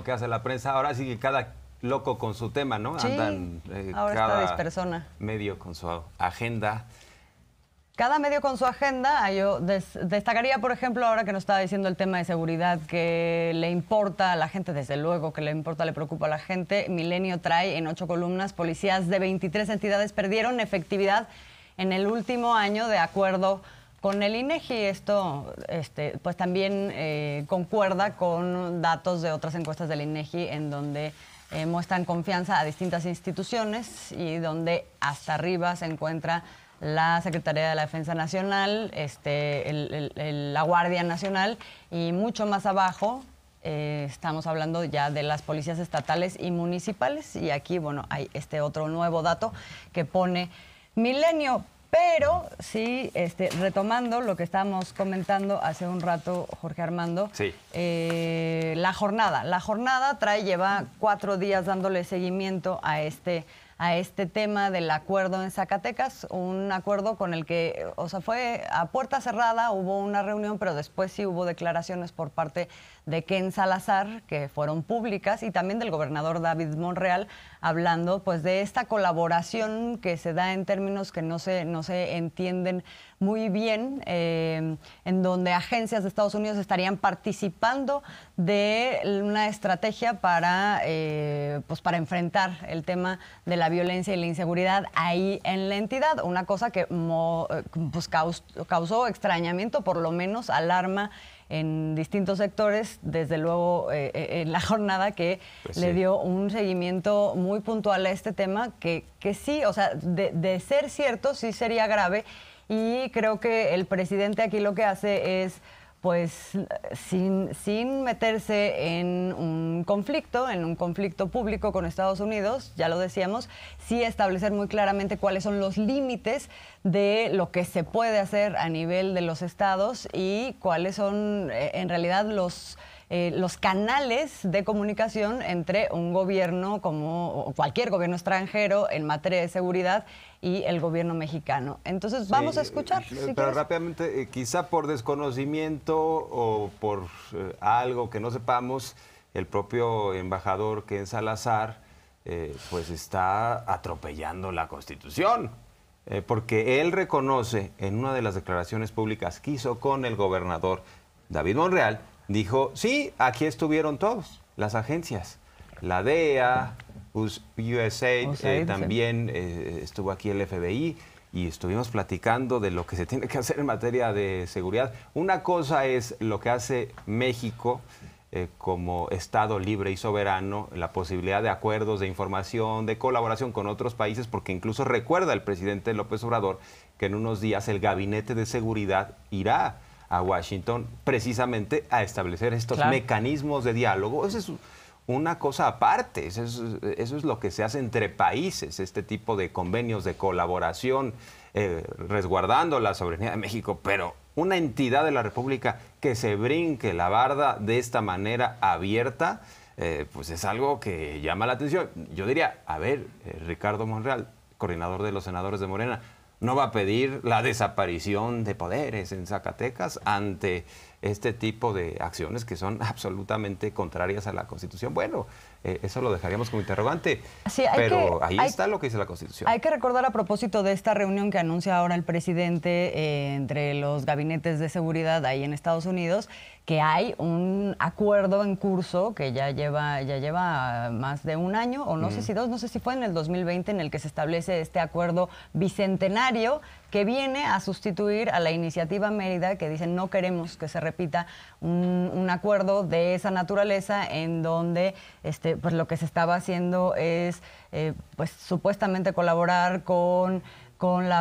lo que hace la prensa. Ahora sí que cada loco con su tema, ¿no? Eh, cada medio con su agenda. Cada medio con su agenda, ah, yo destacaría, por ejemplo, ahora que nos estaba diciendo el tema de seguridad que le importa a la gente, desde luego que le importa, le preocupa a la gente. Milenio trae en ocho columnas, policías de 23 entidades perdieron efectividad en el último año de acuerdo con el INEGI e esto, este, pues también eh, concuerda con datos de otras encuestas del INEGI e en donde eh, muestran confianza a distintas instituciones y donde hasta arriba se encuentra la Secretaría de la Defensa Nacional, este, la Guardia Nacional y mucho más abajo eh, estamos hablando ya de las policías estatales y municipales y aquí bueno hay este otro nuevo dato que pone Milenio pero sí, este, retomando lo que estábamos comentando hace un rato, Jorge Armando, eh, la jornada. La jornada trae, lleva cuatro días dándole seguimiento a este a este tema del acuerdo en Zacatecas, un acuerdo con el que, o sea, fue a puerta cerrada, hubo una reunión, pero después sí hubo declaraciones por parte de Ken Salazar, que fueron públicas, y también del gobernador David Monreal, hablando pues de esta colaboración que se da en términos que no se, no se entienden muy bien, eh, en donde agencias de Estados Unidos estarían participando de una estrategia para, eh, pues para enfrentar el tema de la violencia y la inseguridad ahí en la entidad, una cosa que eh, pues, causó extrañamiento, por lo menos alarma en distintos sectores, desde luego eh, eh, en la jornada que pues le dio un seguimiento muy puntual a este tema, que, que sí, o sea, de ser cierto, sí sería grave. Y creo que el presidente aquí lo que hace es pues sin, sin meterse en un conflicto, en un conflicto público con Estados Unidos, ya lo decíamos, sí establecer muy claramente cuáles son los límites de lo que se puede hacer a nivel de los estados y cuáles son eh, en realidad los eh, los canales de comunicación entre un gobierno como cualquier gobierno extranjero en materia de seguridad y el gobierno mexicano. Entonces vamos a escuchar. Eh, pero rápidamente, eh, quizá por desconocimiento o por algo que no sepamos, el propio embajador Ken Salazar, pues está atropellando la Constitución. porque él reconoce en una de las declaraciones públicas que hizo con el gobernador David Monreal dijo, sí, aquí estuvieron todos, las agencias, la DEA, USAID, eh, también eh, estuvo aquí el FBI y estuvimos platicando de lo que se tiene que hacer en materia de seguridad. Una cosa es lo que hace México eh, como Estado libre y soberano, la posibilidad de acuerdos, de información, de colaboración con otros países, porque incluso recuerda el presidente López Obrador que en unos días el gabinete de seguridad irá a Washington precisamente a establecer estos mecanismos de diálogo. Eso es una cosa aparte, eso es, lo que se hace entre países, este tipo de convenios de colaboración, eh, resguardando la soberanía de México, pero una entidad de la República que se brinque la barda de esta manera abierta, eh, pues es algo que llama la atención. Yo diría, a ver, eh, Ricardo Monreal, coordinador de los senadores de Morena, no va a pedir la desaparición de poderes en Zacatecas ante este tipo de acciones que son absolutamente contrarias a la Constitución. Bueno, eh, eso lo dejaríamos como interrogante, pero ahí está lo que dice la Constitución. Hay que recordar a propósito de esta reunión que anuncia ahora el presidente eh, entre los gabinetes de seguridad ahí en Estados Unidos, que hay un acuerdo en curso que ya lleva, ya lleva más de un año, o no sé si dos, no sé si fue en el 2020, en el que se establece este acuerdo bicentenario que viene a sustituir a la iniciativa Mérida que dice no queremos que se repita un, acuerdo de esa naturaleza en donde este, pues lo que se estaba haciendo es eh, pues supuestamente colaborar con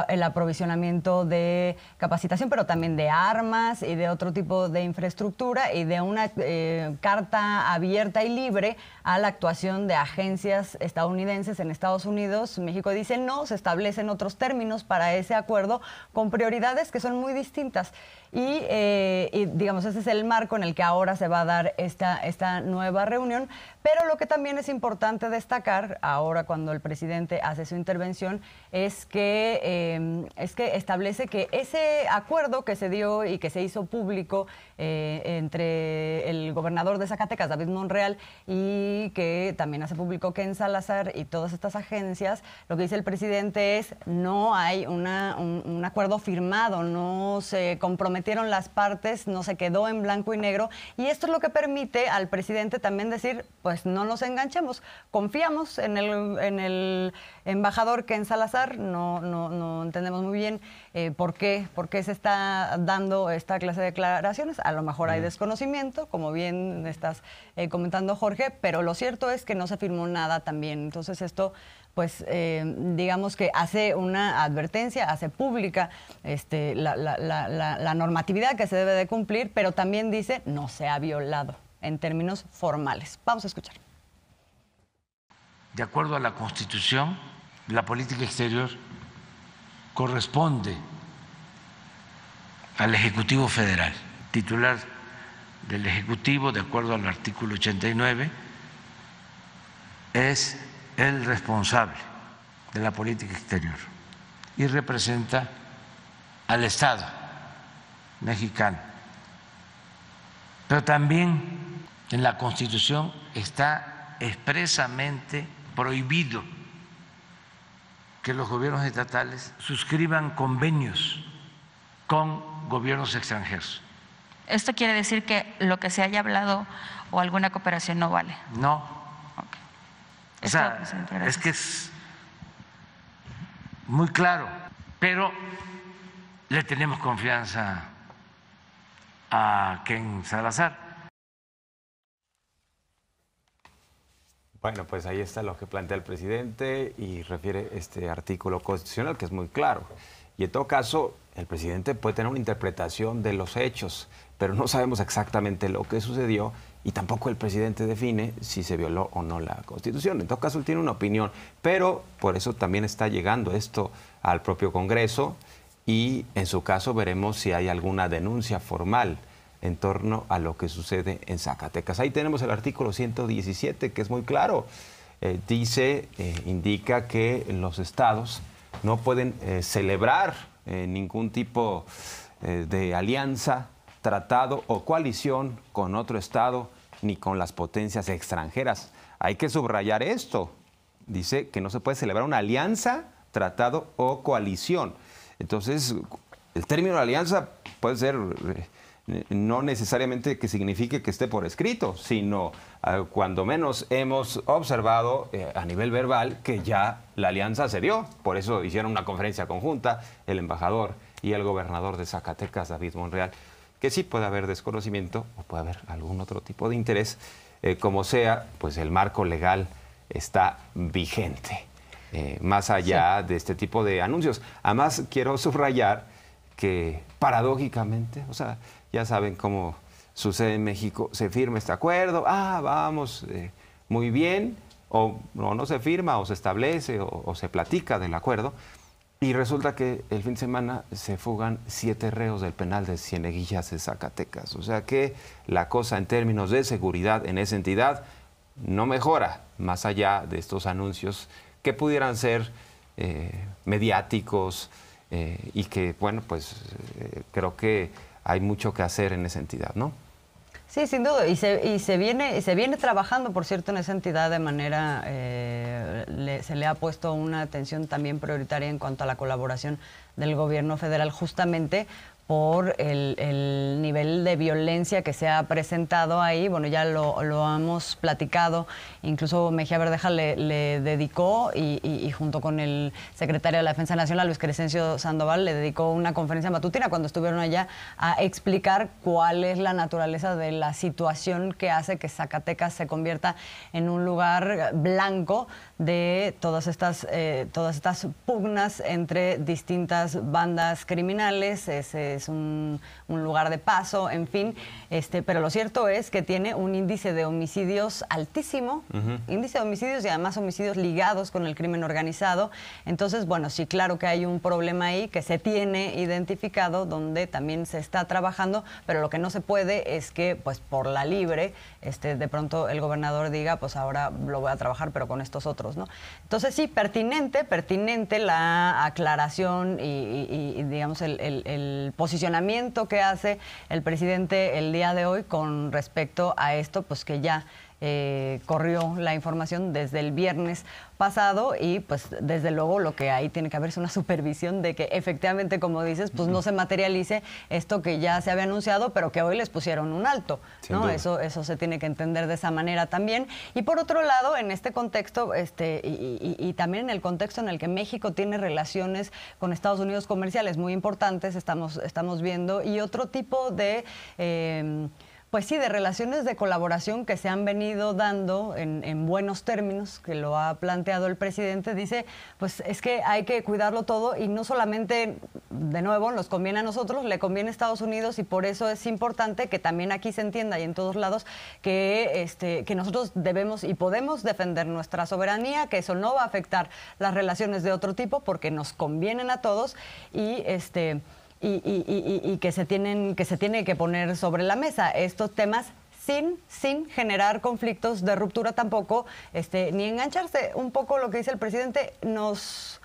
el aprovisionamiento de capacitación, pero también de armas y de otro tipo de infraestructura y de una eh, carta abierta y libre a la actuación de agencias estadounidenses en Estados Unidos. México dice no, se establecen otros términos para ese acuerdo con prioridades que son muy distintas. Eh, y, digamos, ese es el marco en el que ahora se va a dar esta, esta nueva reunión. Pero lo que también es importante destacar, ahora cuando el presidente hace su intervención, es que, em, es que establece que ese acuerdo que se dio y que se hizo público eh, entre el gobernador de Zacatecas, David Monreal, y que también hace público Ken Salazar y todas estas agencias, lo que dice el presidente es no hay un, un acuerdo firmado, no se compromete metieron las partes, no se quedó en blanco y negro. Y esto es lo que permite al presidente también decir, pues no nos enganchemos, confiamos en el embajador Ken Salazar. No, no, entendemos muy bien eh, por, qué, se está dando esta clase de declaraciones. A lo mejor hay desconocimiento, como bien estás eh, comentando, Jorge, pero lo cierto es que no se firmó nada también. Entonces esto pues eh, digamos que hace una advertencia, hace pública este, la, la, normatividad que se debe de cumplir, pero también dice no se ha violado en términos formales. Vamos a escuchar. De acuerdo a la Constitución, la política exterior corresponde al Ejecutivo Federal, titular del Ejecutivo, de acuerdo al artículo 89, es el responsable de la política exterior y representa al Estado mexicano. Pero también en la Constitución está expresamente prohibido que los gobiernos estatales suscriban convenios con gobiernos extranjeros. ¿Esto quiere decir que lo que se haya hablado o alguna cooperación no vale? No. es que es muy claro, pero le tenemos confianza a Ken Salazar. Bueno, pues ahí está lo que plantea el presidente y refiere este artículo constitucional que es muy claro. Y en todo caso, el presidente puede tener una interpretación de los hechos, pero no sabemos exactamente lo que sucedió y tampoco el presidente define si se violó o no la Constitución. En todo caso, él tiene una opinión, pero por eso también está llegando esto al propio Congreso y en su caso veremos si hay alguna denuncia formal en torno a lo que sucede en Zacatecas. Ahí tenemos el artículo 117, que es muy claro. Eh, dice, eh, indica que los estados no pueden eh, celebrar ningún tipo de alianza, tratado o coalición con otro estado ni con las potencias extranjeras. Hay que subrayar esto. Dice que no se puede celebrar una alianza, tratado o coalición. Entonces, el término alianza puede ser eh, no necesariamente que signifique que esté por escrito, sino ah, cuando menos hemos observado eh, a nivel verbal que ya la alianza se dio. Por eso hicieron una conferencia conjunta el embajador y el gobernador de Zacatecas, David Monreal, que sí puede haber desconocimiento o puede haber algún otro tipo de interés. Eh, como sea, pues el marco legal está vigente, más allá de este tipo de anuncios. Además, quiero subrayar que paradójicamente, o sea, ya saben cómo sucede en México, se firma este acuerdo, ah, vamos, eh, muy bien, o no, se firma, o se establece, o, se platica del acuerdo, y resulta que el fin de semana se fugan siete reos del penal de Cieneguillas de Zacatecas. O sea que la cosa en términos de seguridad en esa entidad no mejora, más allá de estos anuncios que pudieran ser eh, mediáticos eh, y que, bueno, pues creo que hay mucho que hacer en esa entidad, ¿no? Sí, sin duda. Y se, viene se viene trabajando, por cierto, en esa entidad de manera eh, se le ha puesto una atención también prioritaria en cuanto a la colaboración del Gobierno Federal, justamente por el, nivel de violencia que se ha presentado ahí. Bueno, ya lo, hemos platicado, incluso Mejía Verdeja le, dedicó y, junto con el secretario de la Defensa Nacional, Luis Crescencio Sandoval, le dedicó una conferencia matutina cuando estuvieron allá a explicar cuál es la naturaleza de la situación que hace que Zacatecas se convierta en un lugar blanco de todas estas, eh, todas estas pugnas entre distintas bandas criminales. Ese, eh, es un, lugar de paso, en fin. Este, pero lo cierto es que tiene un índice de homicidios altísimo, índice de homicidios y además homicidios ligados con el crimen organizado. Entonces, bueno, sí, claro que hay un problema ahí que se tiene identificado, donde también se está trabajando, pero lo que no se puede es que, pues, por la libre, este, de pronto el gobernador diga, pues ahora lo voy a trabajar, pero con estos otros, ¿no? Entonces, sí, pertinente, pertinente la aclaración y, digamos, el, el, posicionamiento que hace el presidente el día de hoy con respecto a esto, pues que ya eh, corrió la información desde el viernes pasado y pues desde luego lo que ahí tiene que haber es una supervisión de que efectivamente, como dices, pues no se materialice esto que ya se había anunciado, pero que hoy les pusieron un alto. ¿no? Eso, eso se tiene que entender de esa manera también. Y por otro lado, en este contexto, este, y, también en el contexto en el que México tiene relaciones con Estados Unidos comerciales muy importantes, estamos, estamos viendo, y otro tipo de eh, pues sí, de relaciones de colaboración que se han venido dando en, buenos términos, que lo ha planteado el presidente, dice, pues es que hay que cuidarlo todo y no solamente, de nuevo, nos conviene a nosotros, le conviene a Estados Unidos y por eso es importante que también aquí se entienda y en todos lados que, este, que nosotros debemos y podemos defender nuestra soberanía, que eso no va a afectar las relaciones de otro tipo porque nos convienen a todos y este y, que, se tienen, que se tiene que poner sobre la mesa estos temas sin, sin, generar conflictos de ruptura tampoco, este, ni engancharse. Un poco lo que dice el presidente nos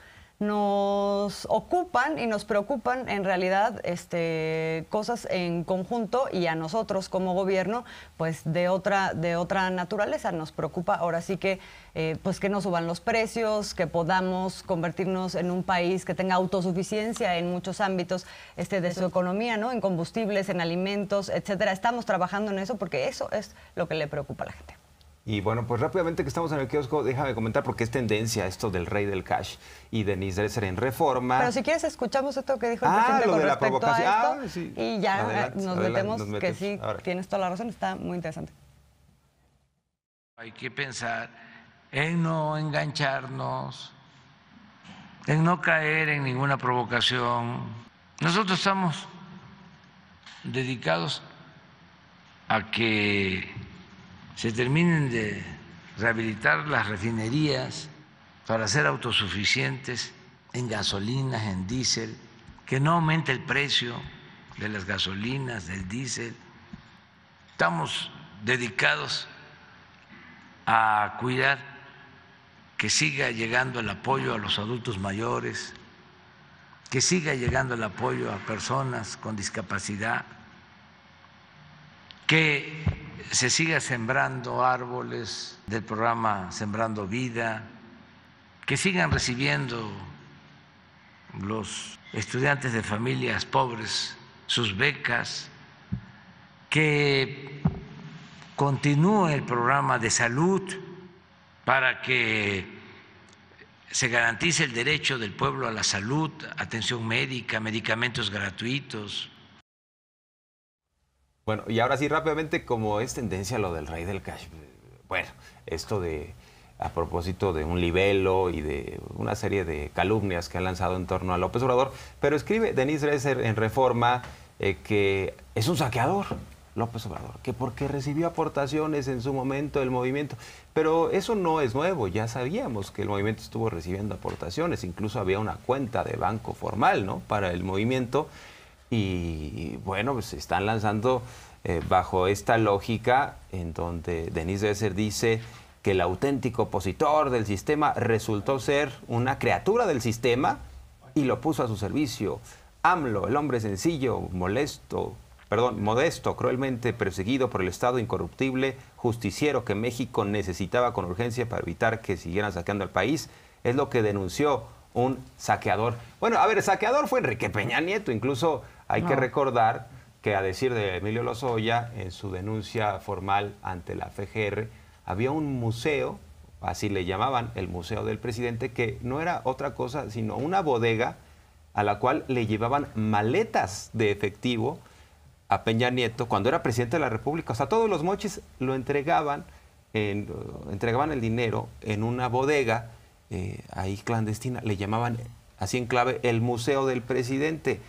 nos ocupan y nos preocupan en realidad este, cosas en conjunto y a nosotros como gobierno, pues de otra, de otra naturaleza. Nos preocupa ahora sí que, eh, pues que no suban los precios, que podamos convertirnos en un país que tenga autosuficiencia en muchos ámbitos este, de su economía, ¿no? En combustibles, en alimentos, etcétera. Estamos trabajando en eso porque eso es lo que le preocupa a la gente. Y bueno, pues rápidamente que estamos en el kiosco, déjame comentar porque es tendencia esto del rey del cash y Denise Dresser en reforma. Pero si quieres escuchamos esto que dijo el ah, lo con de provocación. Ah, y ya eh, nos, metemos, que sí, tienes toda la razón, está muy interesante. Hay que pensar en no engancharnos, en no caer en ninguna provocación. Nosotros estamos dedicados a que se terminen de rehabilitar las refinerías para ser autosuficientes en gasolinas, en diésel, que no aumente el precio de las gasolinas, del diésel. Estamos dedicados a cuidar que siga llegando el apoyo a los adultos mayores, que siga llegando el apoyo a personas con discapacidad, que se siga sembrando árboles del programa Sembrando Vida, que sigan recibiendo los estudiantes de familias pobres sus becas, que continúe el programa de salud para que se garantice el derecho del pueblo a la salud, atención médica, medicamentos gratuitos, bueno, y ahora sí, rápidamente, como es tendencia lo del rey del cash, bueno, esto de a propósito de un libelo y de una serie de calumnias que ha lanzado en torno a López Obrador, pero escribe Denise Rezer en Reforma eh, que es un saqueador. López Obrador, que porque recibió aportaciones en su momento del movimiento, pero eso no es nuevo, ya sabíamos que el movimiento estuvo recibiendo aportaciones, incluso había una cuenta de banco formal, ¿no? Para el movimiento, y bueno, pues se están lanzando eh, bajo esta lógica en donde Denise Besser dice que el auténtico opositor del sistema resultó ser una criatura del sistema y lo puso a su servicio. AMLO, el hombre sencillo, molesto, perdón, modesto, cruelmente perseguido por el Estado incorruptible, justiciero que México necesitaba con urgencia para evitar que siguieran saqueando el país, es lo que denunció un saqueador. Bueno, a ver, saqueador fue Enrique Peña Nieto, incluso hay que recordar que a decir de Emilio Lozoya, en su denuncia formal ante la FGR, había un museo, así le llamaban, el Museo del Presidente, que no era otra cosa sino una bodega a la cual le llevaban maletas de efectivo a Peña Nieto cuando era presidente de la República. O sea, todos los mochis lo entregaban, entregaban el dinero en una bodega eh, ahí clandestina, le llamaban así en clave el Museo del Presidente.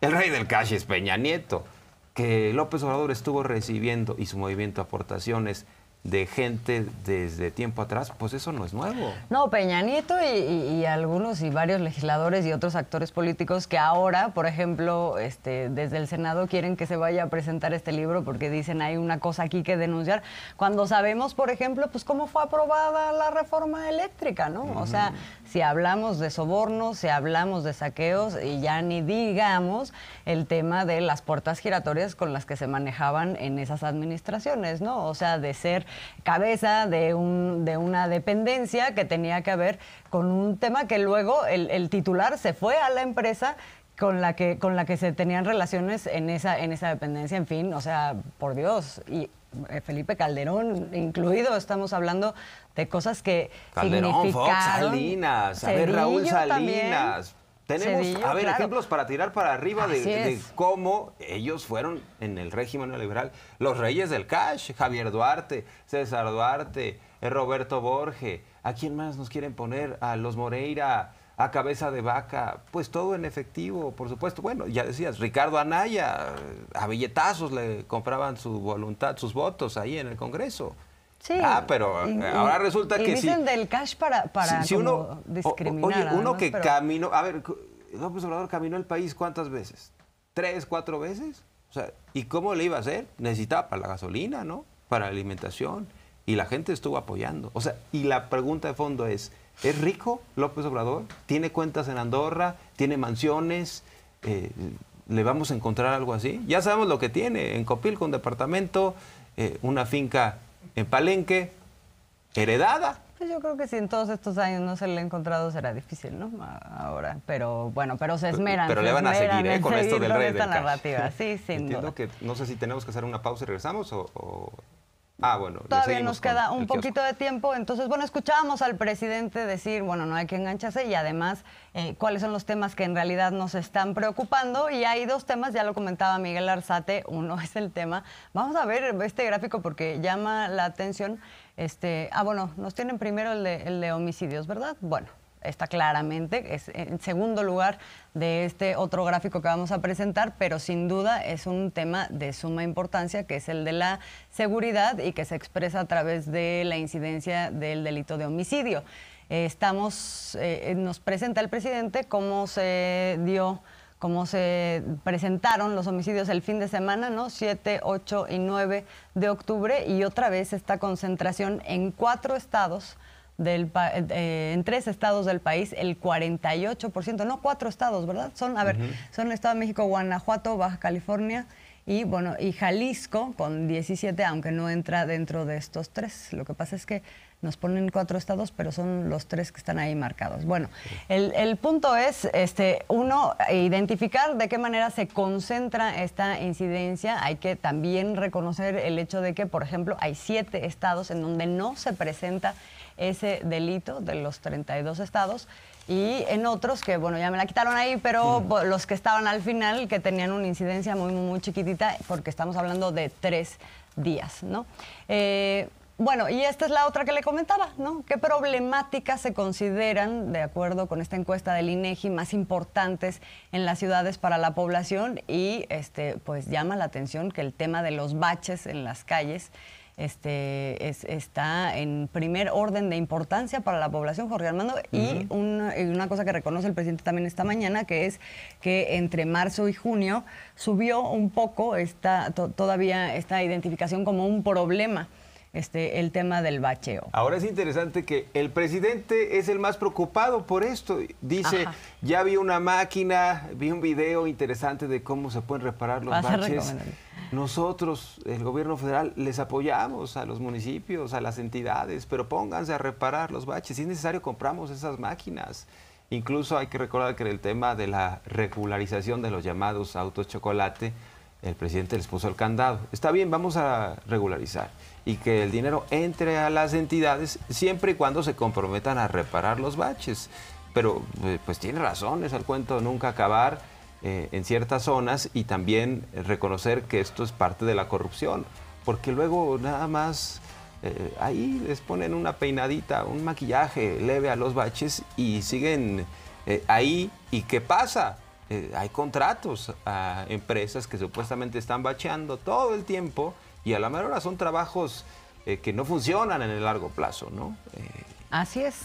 El rey del cash es Peña Nieto, que López Obrador estuvo recibiendo y su movimiento aportaciones de gente desde tiempo atrás, pues eso no es nuevo. No, Peñanito y, algunos y varios legisladores y otros actores políticos que ahora, por ejemplo, este, desde el Senado quieren que se vaya a presentar este libro porque dicen hay una cosa aquí que denunciar, cuando sabemos, por ejemplo, pues cómo fue aprobada la reforma eléctrica, ¿no? O sea, si hablamos de sobornos, si hablamos de saqueos y ya ni digamos el tema de las puertas giratorias con las que se manejaban en esas administraciones, ¿no? O sea, de ser cabeza de, un, de una dependencia que tenía que ver con un tema que luego el, el titular se fue a la empresa con la que con la que se tenían relaciones en esa en esa dependencia en fin o sea por dios y eh, Felipe Calderón incluido estamos hablando de cosas que Calderón Fox Salinas a ver Raúl Salinas tenemos, a ver, ejemplos para tirar para arriba de, cómo ellos fueron en el régimen neoliberal los reyes del cash. Javier Duarte, César Duarte, eh, Roberto Borge. ¿A quién más nos quieren poner? A los Moreira, a cabeza de vaca. Pues todo en efectivo, por supuesto. Bueno, ya decías, Ricardo Anaya, eh, a billetazos le compraban su voluntad, sus votos ahí en el Congreso. Ah, pero eh, ahora resulta y que dicen del cash para, para uno, discriminar. Oye, uno que caminó, a ver, López Obrador caminó el país ¿cuántas veces? ¿Tres, cuatro veces? O sea, ¿y cómo le iba a hacer? Necesitaba para la gasolina, ¿no? Para la alimentación. Y la gente estuvo apoyando. O sea, y la pregunta de fondo es, ¿es rico López Obrador? ¿Tiene cuentas en Andorra? ¿Tiene mansiones? Eh, ¿Le vamos a encontrar algo así? Ya sabemos lo que tiene. En Copil, con departamento, eh, una finca en Palenque, heredada. Pues yo creo que si en todos estos años no se le ha encontrado será difícil, ¿no? Ahora, pero bueno, pero se esmeran. Pero, le van a seguir, ¿eh? Con esto del rey. Esta narrativa, sí, Entiendo que no sé si tenemos que hacer una pausa y regresamos o... Ah, bueno. Todavía nos queda un poquito de tiempo. Entonces, bueno, escuchábamos al presidente decir, bueno, no hay que engancharse y además eh, cuáles son los temas que en realidad nos están preocupando. Y hay dos temas, ya lo comentaba Miguel Arzate, uno es el tema. Vamos a ver este gráfico porque llama la atención. Este, ah, bueno, nos tienen primero el de, el de homicidios, ¿verdad? Bueno, está claramente, es en segundo lugar de este otro gráfico que vamos a presentar, pero sin duda es un tema de suma importancia que es el de la seguridad y que se expresa a través de la incidencia del delito de homicidio. Eh, estamos, eh, nos presenta el presidente cómo se dio cómo se presentaron los homicidios el fin de semana, ¿no? 7, 8 y 9 de octubre y otra vez esta concentración en cuatro estados eh, en tres estados del país el 48%, no cuatro estados, ¿verdad? Son, a ver, son el Estado de México, Guanajuato, Baja California y bueno, y Jalisco con 17, aunque no entra dentro de estos tres. Lo que pasa es que nos ponen cuatro estados, pero son los tres que están ahí marcados. Bueno, el, punto es, este, uno, identificar de qué manera se concentra esta incidencia. Hay que también reconocer el hecho de que, por ejemplo, hay siete estados en donde no se presenta ese delito de los 32 estados y en otros que, bueno, ya me la quitaron ahí, pero los que estaban al final, que tenían una incidencia muy, muy, chiquitita, porque estamos hablando de tres días, ¿no? Eh, bueno, y esta es la otra que le comentaba, ¿no? ¿Qué problemáticas se consideran, de acuerdo con esta encuesta del INEGI, más importantes en las ciudades para la población? Y este, pues llama la atención que el tema de los baches en las calles este, está en primer orden de importancia para la población, Jorge Armando, y una, cosa que reconoce el presidente también esta mañana, que es que entre marzo y junio subió un poco esta, todavía esta identificación como un problema este, el tema del bacheo. Ahora es interesante que el presidente es el más preocupado por esto. Dice, ya vi una máquina, vi un video interesante de cómo se pueden reparar los baches. Nosotros, el gobierno federal, les apoyamos a los municipios, a las entidades, pero pónganse a reparar los baches. Si es necesario, compramos esas máquinas. Incluso hay que recordar que el tema de la regularización de los llamados autos chocolate el presidente les puso el candado. Está bien, vamos a regularizar y que el dinero entre a las entidades siempre y cuando se comprometan a reparar los baches. Pero eh, pues tiene razón, es el cuento nunca acabar eh, en ciertas zonas y también reconocer que esto es parte de la corrupción, porque luego nada más eh, ahí les ponen una peinadita, un maquillaje leve a los baches y siguen ahí. ¿Y qué pasa? Eh, hay contratos a empresas que supuestamente están bacheando todo el tiempo y a la mejor son trabajos eh, que no funcionan en el largo plazo, ¿no? Eh, Así es.